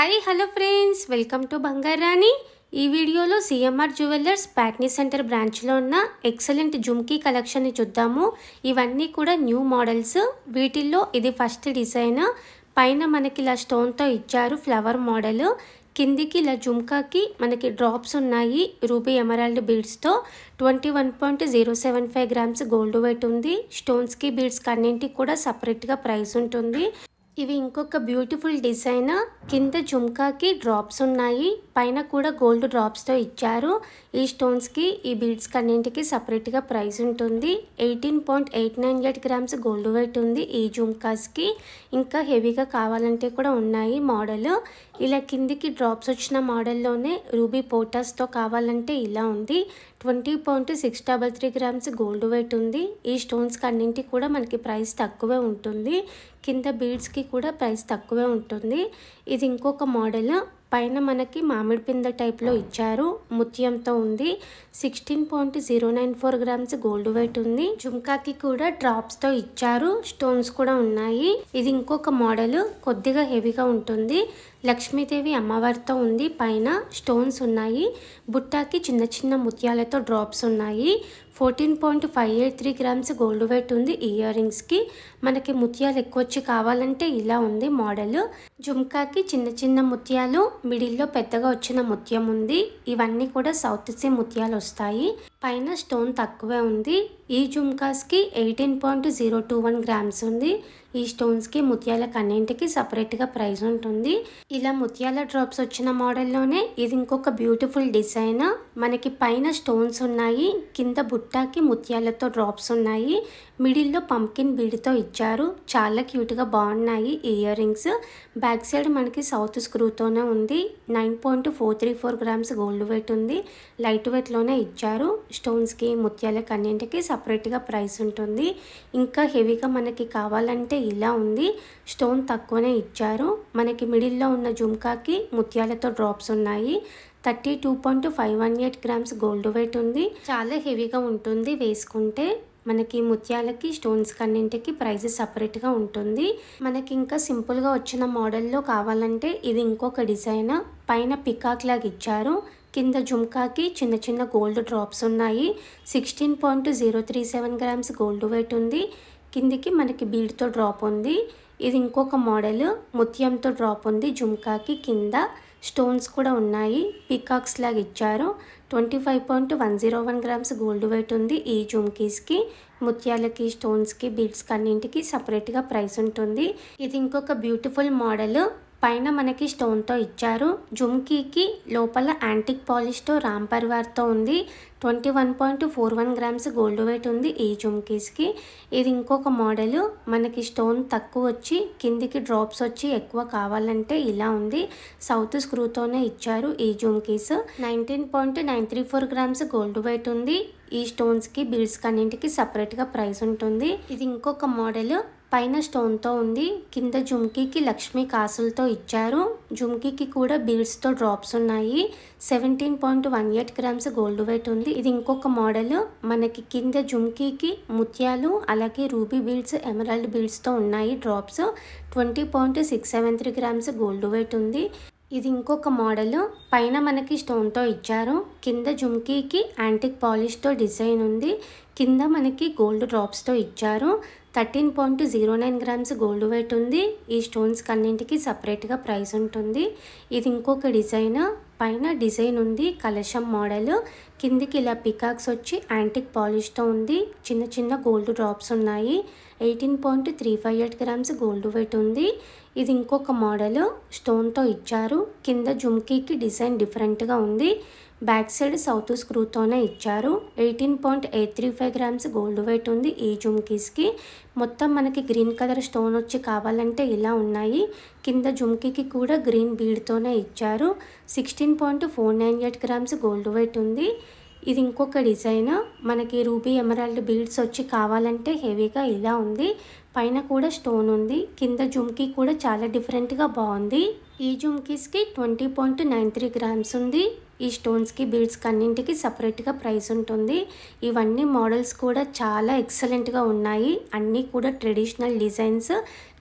hi hello friends welcome to బంగారాణి ఈ వీడియోలో సిఎంఆర్ జ్యువెలర్స్ ప్యాట్నీ సెంటర్ బ్రాంచ్లో ఉన్న ఎక్సలెంట్ జుమ్కీ కలెక్షన్ని చూద్దాము ఇవన్నీ కూడా న్యూ మోడల్స్ వీటిల్లో ఇది ఫస్ట్ డిజైన్ పైన మనకి ఇలా స్టోన్తో ఇచ్చారు ఫ్లవర్ మోడల్ కిందికి ఇలా జుమ్కాకి మనకి డ్రాప్స్ ఉన్నాయి రూబీ ఎమరాల్డ్ బీడ్స్తో twenty one point zero seven five grams gold weight ఉంది స్టోన్స్కి బీడ్స్కి అన్నింటికి కూడా సపరేట్గా ప్రైస్ ఉంటుంది ఇవి ఇంకొక బ్యూటిఫుల్ డిజైన్ కింద జుమ్కాకి డ్రాప్స్ ఉన్నాయి పైన కూడా గోల్డ్ డ్రాప్స్తో ఇచ్చారు ఈ స్టోన్స్కి ఈ బీడ్స్కి అన్నింటికి సపరేట్గా ప్రైస్ ఉంటుంది eighteen point eight nine eight grams gold weight ఉంది ఈ జుమ్కాస్కి ఇంకా హెవీగా కావాలంటే కూడా ఉన్నాయి మోడల్ ఇలా కిందికి డ్రాప్స్ వచ్చిన మోడల్లోనే రూబీ పోటాస్తో కావాలంటే ఇలా ఉంది twenty point six double three grams gold weight ఉంది ఈ స్టోన్స్కి అన్నింటికి కూడా మనకి ప్రైస్ తక్కువే ఉంటుంది కింద బీడ్స్కి కూడా ప్రైస్ తక్కువే ఉంటుంది ఇది ఇంకొక మోడల్ పైన మనకి మామిడి పింద టైప్లో ఇచ్చారు ముత్యంతో ఉంది sixteen point zero nine four grams gold weight ఉంది జుంకాకి కూడా డ్రాప్స్తో ఇచ్చారు స్టోన్స్ కూడా ఉన్నాయి ఇది ఇంకొక మోడల్ కొద్దిగా హెవీగా ఉంటుంది లక్ష్మీదేవి అమ్మవారితో ఉంది పైన స్టోన్స్ ఉన్నాయి బుట్టాకి చిన్న చిన్న ముత్యాలతో డ్రాప్స్ ఉన్నాయి fourteen point five eight three grams gold weight ఉంది ఇయర్ రింగ్స్కి మనకి ముత్యాలు ఎక్కువ వచ్చి కావాలంటే ఇలా ఉంది మోడల్ జుమ్కాకి చిన్న చిన్న ముత్యాలు మిడిల్లో పెద్దగా వచ్చిన ముత్యం ఉంది ఇవన్నీ కూడా సౌత్ సీ ముత్యాలు వస్తాయి పైన స్టోన్ తక్కువే ఉంది ఈ జుమ్కాస్కి eighteen point zero two one grams ఉంది ఈ స్టోన్స్కి ముత్యాల కన్నింటికి సపరేట్గా ప్రైస్ ఉంటుంది ఇలా ముత్యాల డ్రాప్స్ వచ్చిన మోడల్లోనే ఇది ఇంకొక బ్యూటిఫుల్ డిజైన్ మనకి పైన స్టోన్స్ ఉన్నాయి కింద బుట్టాకి ముత్యాలతో డ్రాప్స్ ఉన్నాయి మిడిల్లో పంకిన్ బీడ్తో ఇచ్చారు చాలా క్యూట్గా బాగున్నాయి ఇయర్ రింగ్స్ బ్యాక్ సైడ్ మనకి సౌత్ స్క్రూతోనే ఉంది nine point four three four grams gold weight ఉంది లైట్ వెయిట్లోనే ఇచ్చారు స్టోన్స్కి ముత్యాల కన్నింటికి సపరేట్గా ప్రైస్ ఉంటుంది ఇంకా హెవీగా మనకి కావాలంటే ఇలా ఉంది స్టోన్ తక్కువనే ఇచ్చారు మనకి మిడిల్లో ఉన్న జుమ్కాకి ముత్యాలతో డ్రాప్స్ ఉన్నాయి thirty two point five one eight grams gold weight ఉంది చాలా హెవీగా ఉంటుంది వేసుకుంటే మనకి ముత్యాలకి స్టోన్స్ కన్నింటికి ప్రైజెస్ సపరేట్గా ఉంటుంది మనకి ఇంకా సింపుల్గా వచ్చిన మోడల్లో కావాలంటే ఇది ఇంకొక డిజైన్ పైన పికాక్ లాగా ఇచ్చారు కింద జుమ్కాకి చిన్న చిన్న గోల్డ్ డ్రాప్స్ ఉన్నాయి sixteen point zero three seven grams gold weight ఉంది కిందికి మనకి బీడ్తో డ్రాప్ ఉంది ఇది ఇంకొక మోడల్ ముత్యంతో డ్రాప్ ఉంది జుమ్కాకి కింద స్టోన్స్ కూడా ఉన్నాయి పీకాక్స్ లాగా ఇచ్చారు twenty five point one zero one grams gold weight ఉంది ఈ జుమ్కీస్కి ముత్యాలకి స్టోన్స్కి బీడ్స్కి అన్నింటికి సపరేట్గా ప్రైస్ ఉంటుంది ఇది ఇంకొక బ్యూటిఫుల్ మోడల్ పైన మనకి స్టోన్తో ఇచ్చారు జుమ్కీకి లోపల యాంటిక్ పాలిష్తో రామ్ పరివార్తో ఉంది twenty one point four one grams gold weight ఉంది ఈ జుమ్కీస్కి ఇది ఇంకొక మోడల్ మనకి స్టోన్ తక్కువ వచ్చి కిందికి డ్రాప్స్ వచ్చి ఎక్కువ కావాలంటే ఇలా ఉంది సౌత్ స్క్రూతోనే ఇచ్చారు ఈ జుమ్కీస్ nineteen point nine three four grams gold weight ఉంది ఈ స్టోన్స్కి బిల్స్కి అన్నింటికి సపరేట్గా ప్రైస్ ఉంటుంది ఇది ఇంకొక మోడల్ పైన స్టోన్తో ఉంది కింద జుమ్కీకి లక్ష్మీ కాసులతో ఇచ్చారు జుమ్కీకి కూడా బీడ్స్తో డ్రాప్స్ ఉన్నాయి seventeen point one eight grams gold weight ఉంది ఇది ఇంకొక మోడల్ మనకి కింద జుమ్కీకి ముత్యాలు అలాగే రూబీ బీడ్స్ ఎమరాల్డ్ బీడ్స్తో ఉన్నాయి drops twenty point six seven three grams gold weight ఉంది ఇది ఇంకొక మోడల్ పైన మనకి స్టోన్తో ఇచ్చారు కింద జుమ్కీకి యాంటిక్ పాలిష్తో డిజైన్ ఉంది కింద మనకి గోల్డ్ డ్రాప్స్తో ఇచ్చారు thirteen point zero nine grams gold weight ఉంది ఈ స్టోన్స్ కన్నింటికి సపరేట్గా ప్రైస్ ఉంటుంది ఇది ఇంకొక డిజైన్ పైన డిజైన్ ఉంది కలశం మోడల్ కిందికి ఇలా పికాక్స్ వచ్చి యాంటిక్ పాలిష్తో ఉంది చిన్న చిన్న గోల్డ్ డ్రాప్స్ ఉన్నాయి eighteen point three five eight grams gold weight ఉంది ఇది ఇంకొక మోడల్ స్టోన్తో ఇచ్చారు కింద జుమ్కీకి డిజైన్ డిఫరెంట్గా ఉంది బ్యాక్ సైడ్ సౌత్ స్క్రూతోనే ఇచ్చారు eighteen point eight three five grams gold weight ఉంది ఈ జుమ్కీస్కి మొత్తం మనకి గ్రీన్ కలర్ స్టోన్ వచ్చి కావాలంటే ఇలా ఉన్నాయి కింద జుమ్కీకి కూడా గ్రీన్ బీడ్తోనే ఇచ్చారు sixteen fifteen point four nine eight grams gold weight ఉంది ఇది ఇంకొక డిజైన్ మనకి రూబీ ఎమరాల్డ్ బీడ్స్ వచ్చి కావాలంటే హెవీగా ఇలా ఉంది పైన కూడా స్టోన్ ఉంది కింద జుమ్కీ కూడా చాలా డిఫరెంట్గా బాగుంది ఈ జుమ్కీస్కి twenty point nine three grams ఉంది ఈ స్టోన్స్కి బీడ్స్కి అన్నింటికి సపరేట్గా ప్రైస్ ఉంటుంది ఇవన్నీ మోడల్స్ కూడా చాలా ఎక్సలెంట్గా ఉన్నాయి అన్నీ కూడా ట్రెడిషనల్ డిజైన్స్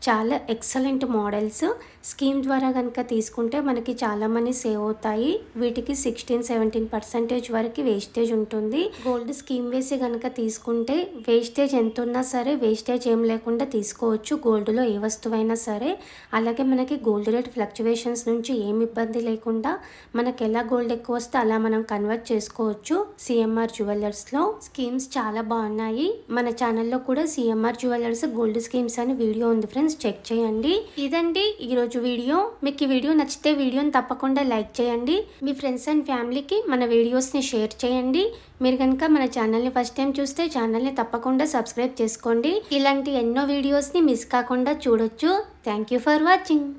చాలా ఎక్సలెంట్ మోడల్స్ స్కీమ్ ద్వారా కనుక తీసుకుంటే మనకి చాలా మనీ సేవ్ అవుతాయి వీటికి సిక్స్టీన్ సెవెంటీన్ పర్సెంటేజ్ వరకు వేస్టేజ్ ఉంటుంది గోల్డ్ స్కీమ్ వేసి కనుక తీసుకుంటే వేస్టేజ్ ఎంత ఉన్నా సరే వేస్టేజ్ ఏం లేకుండా తీసుకోవచ్చు గోల్డ్లో ఏ వస్తువైనా సరే అలాగే మనకి గోల్డ్ రేట్ ఫ్లక్చువేషన్స్ నుంచి ఏమి ఇబ్బంది లేకుండా మనకి ఎలా గోల్డ్ ఎక్కువ వస్తే అలా మనం కన్వర్ట్ చేసుకోవచ్చు సిఎంఆర్ జ్యువెలర్స్లో స్కీమ్స్ చాలా బాగున్నాయి మన ఛానల్లో కూడా సిఎంఆర్ జ్యువెలర్స్ గోల్డ్ స్కీమ్స్ అని వీడియో ఉంది ఫ్రెండ్స్ ఆప్షన్స్ చెక్ చేయండి ఇదండి ఈరోజు వీడియో మీకు ఈ వీడియో నచ్చితే వీడియోని తప్పకుండా లైక్ చేయండి మీ ఫ్రెండ్స్ అండ్ ఫ్యామిలీకి మన వీడియోస్ని షేర్ చేయండి మీరు కనుక మన ఛానల్ని ఫస్ట్ టైం చూస్తే ఛానల్ని తప్పకుండా సబ్స్క్రైబ్ చేసుకోండి ఇలాంటి ఎన్నో వీడియోస్ని మిస్ కాకుండా చూడొచ్చు థ్యాంక్ ఫర్ వాచింగ్